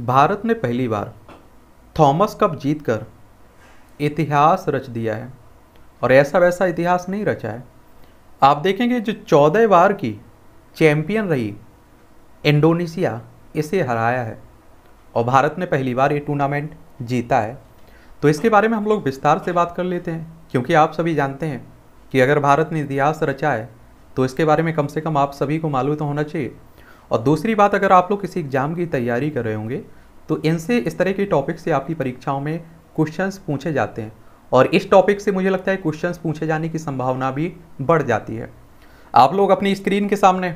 भारत ने पहली बार Thomas cup जीतकर इतिहास रच दिया है और ऐसा वैसा इतिहास नहीं रचा है आप देखेंगे जो चौदह बार की चैंपियन रही इंडोनेशिया इसे हराया है और भारत ने पहली बार ये टूर्नामेंट जीता है तो इसके बारे में हम लोग विस्तार से बात कर लेते हैं क्योंकि आप सभी जानते हैं कि अगर भारत ने इतिहास रचा है तो इसके बारे में कम से कम आप सभी को मालूम तो होना चाहिए और दूसरी बात अगर आप लोग किसी एग्ज़ाम की तैयारी कर रहे होंगे तो इनसे इस तरह के टॉपिक से आपकी परीक्षाओं में क्वेश्चन पूछे जाते हैं और इस टॉपिक से मुझे लगता है क्वेश्चन पूछे जाने की संभावना भी बढ़ जाती है आप लोग अपनी स्क्रीन के सामने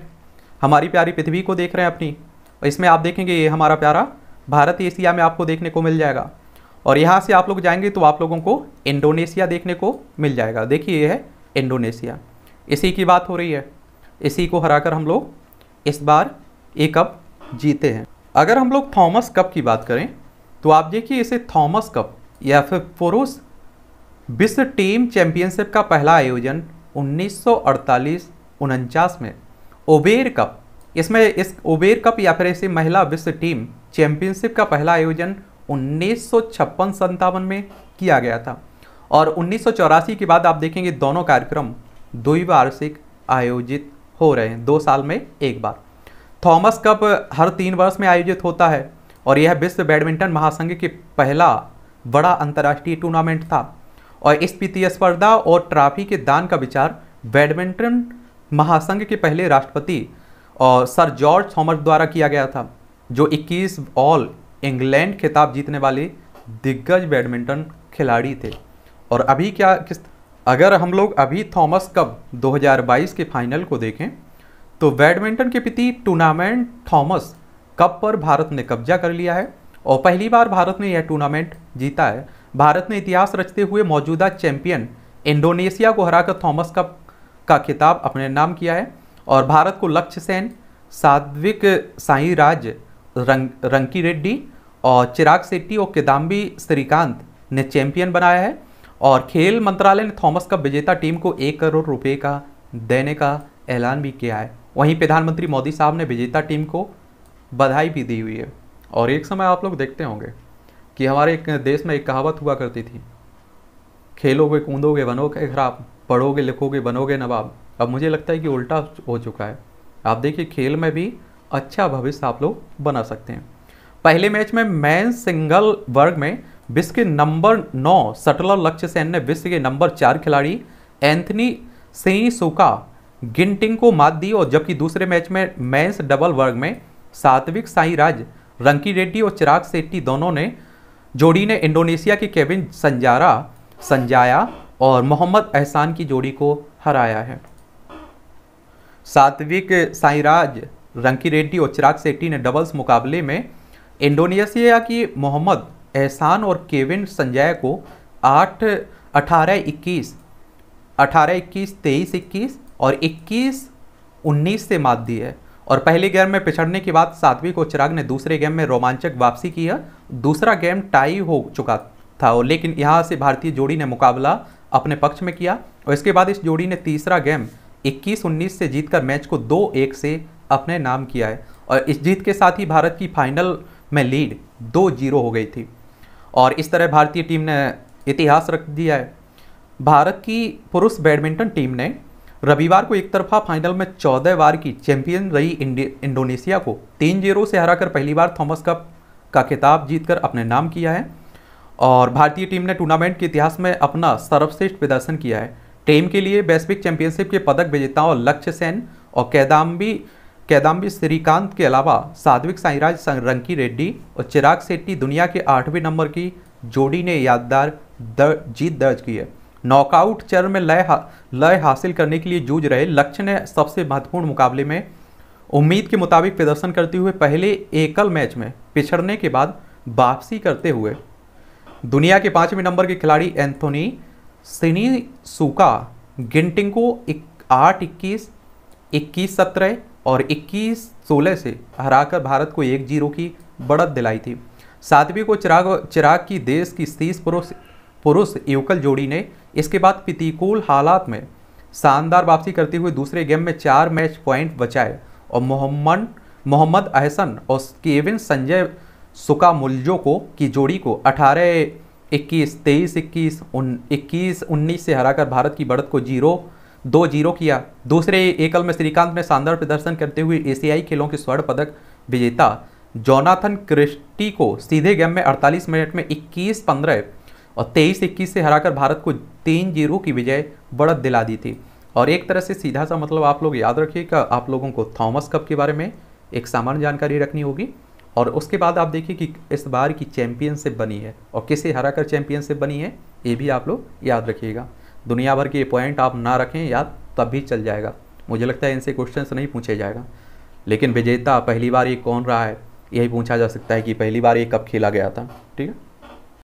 हमारी प्यारी पृथ्वी को देख रहे हैं अपनी और इसमें आप देखेंगे ये हमारा प्यारा भारत एशिया में आपको देखने को मिल जाएगा और यहाँ से आप लोग जाएंगे तो आप लोगों को इंडोनेशिया देखने को मिल जाएगा देखिए ये है इंडोनेशिया इसी की बात हो रही है इसी को हराकर हम लोग इस बार ये कप जीते हैं अगर हम लोग थॉमस कप की बात करें तो आप देखिए इसे थॉमस कप या फिर फोरोस विश्व टीम चैंपियनशिप का पहला आयोजन उन्नीस सौ में ओबेर कप इसमें इस ओबेर कप या फिर ऐसी महिला विश्व टीम चैंपियनशिप का पहला आयोजन उन्नीस सौ में किया गया था और उन्नीस के बाद आप देखेंगे दोनों कार्यक्रम द्विवार्षिक आयोजित हो रहे हैं दो साल में एक बार थॉमस कप हर तीन वर्ष में आयोजित होता है और यह विश्व बैडमिंटन महासंघ की पहला बड़ा अंतर्राष्ट्रीय टूर्नामेंट था और इस वित्तीय स्पर्धा और ट्रॉफी के दान का विचार बैडमिंटन महासंघ के पहले राष्ट्रपति और सर जॉर्ज थॉमस द्वारा किया गया था जो 21 ऑल इंग्लैंड खिताब जीतने वाले दिग्गज बैडमिंटन खिलाड़ी थे और अभी क्या किस अगर हम लोग अभी थॉमस कप 2022 के फाइनल को देखें तो बैडमिंटन के प्रति टूर्नामेंट थॉमस कप पर भारत ने कब्जा कर लिया है और पहली बार भारत ने यह टूर्नामेंट जीता है भारत ने इतिहास रचते हुए मौजूदा चैंपियन इंडोनेशिया को हराकर थॉमस कप का खिताब अपने नाम किया है और भारत को लक्ष्य सेन साध्विक साई राज रंग, रंकी रेड्डी और चिराग शेट्टी और किदाम्बी श्रीकांत ने चैंपियन बनाया है और खेल मंत्रालय ने थॉमस कप विजेता टीम को एक करोड़ रुपए का देने का ऐलान भी किया है वहीं प्रधानमंत्री मोदी साहब ने विजेता टीम को बधाई भी दी हुई है और एक समय आप लोग देखते होंगे कि हमारे एक देश में एक कहावत हुआ करती थी खेलोगे कूदोगे बनोगे खराब पढ़ोगे लिखोगे बनोगे नवाब अब मुझे लगता है कि उल्टा हो चुका है आप देखिए खेल में भी अच्छा भविष्य आप लोग बना सकते हैं पहले मैच में मैन सिंगल वर्ग में विश्व के नंबर नौ सटलर लक्ष्य सेन ने विश्व के नंबर चार खिलाड़ी एंथनी सेई सुका गिनटिंग को मात दी और जबकि दूसरे मैच में मैंस डबल वर्ग में सात्विक साई राज रंकी रेड्डी और चिराग सेट्टी दोनों ने जोड़ी ने इंडोनेशिया के केविन संजारा संजाया और मोहम्मद एहसान की जोड़ी को हराया है सात्विक साईराज रंकी रेड्डी और चिराग सेट्टी ने डबल्स मुकाबले में इंडोनेशिया की मोहम्मद एहसान और केविन संजय को आठ अठारह इक्कीस अठारह इक्कीस तेईस इक्कीस और इक्कीस उन्नीस से मात दी है और पहले गेम में पिछड़ने के बाद सातवीं को चिराग ने दूसरे गेम में रोमांचक वापसी की है दूसरा गेम टाई हो चुका था और लेकिन यहाँ से भारतीय जोड़ी ने मुकाबला अपने पक्ष में किया और इसके बाद इस जोड़ी ने तीसरा गेम 21-19 से जीतकर मैच को दो एक से अपने नाम किया है और इस जीत के साथ ही भारत की फाइनल में लीड दो जीरो हो गई थी और इस तरह भारतीय टीम ने इतिहास रख दिया है भारत की पुरुष बैडमिंटन टीम ने रविवार को एक तरफा फाइनल में चौदह बार की चैंपियन रही इंडोनेशिया को तीन जीरो से हराकर पहली बार थॉमस कप का खिताब जीतकर अपने नाम किया है और भारतीय टीम ने टूर्नामेंट के इतिहास में अपना सर्वश्रेष्ठ प्रदर्शन किया है टीम के लिए वैश्विक चैंपियनशिप के पदक विजेताओं लक्ष्य सेन और कैदाम्बी कैदम्बी श्रीकांत के अलावा साध्विक साईराज रंकी रेड्डी और चिराग सेट्टी दुनिया के आठवें नंबर की जोड़ी ने यादगार दर, जीत दर्ज की है नॉकआउट चरण में लय लय हासिल करने के लिए जूझ रहे लक्ष्य ने सबसे महत्वपूर्ण मुकाबले में उम्मीद के मुताबिक प्रदर्शन करते हुए पहले एकल मैच में पिछड़ने के बाद वापसी करते हुए दुनिया के पाँचवें नंबर के खिलाड़ी एंथोनी सिनी सुका गिनटिंग को आठ इक्कीस इक्कीस सत्रह और 21 सोलह से हराकर भारत को एक जीरो की बढ़त दिलाई थी सातवीं को चिराग चिराग की देश की तीस पुरुष पुरुष युकल जोड़ी ने इसके बाद प्रतिकूल हालात में शानदार वापसी करते हुए दूसरे गेम में चार मैच पॉइंट बचाए और मोहम्मद मोहम्मद अहसन और केविन संजय सुकामुल्जो को की जोड़ी को 18 इक्कीस तेईस इक्कीस उन इक्कीस उन्नीस से हराकर भारत की बढ़त को जीरो दो जीरो किया दूसरे एकल में श्रीकांत ने शानदार प्रदर्शन करते हुए एशियाई खेलों के स्वर्ण पदक विजेता जोनाथन क्रिस्टी को सीधे गेम में 48 मिनट में 21 पंद्रह और 23 इक्कीस से हराकर भारत को तीन जीरो की विजय बढ़त दिला दी थी और एक तरह से सीधा सा मतलब आप लोग याद रखिएगा आप लोगों को थॉमस कप के बारे में एक सामान्य जानकारी रखनी होगी और उसके बाद आप देखिए कि इस बार की चैंपियनशिप बनी है और किसे हराकर चैंपियनशिप बनी है ये भी आप लोग याद रखिएगा दुनिया भर के पॉइंट आप ना रखें याद तब भी चल जाएगा मुझे लगता है इनसे क्वेश्चन नहीं पूछे जाएगा लेकिन विजेता पहली बार ये कौन रहा है यही पूछा जा सकता है कि पहली बार ये कब खेला गया था ठीक है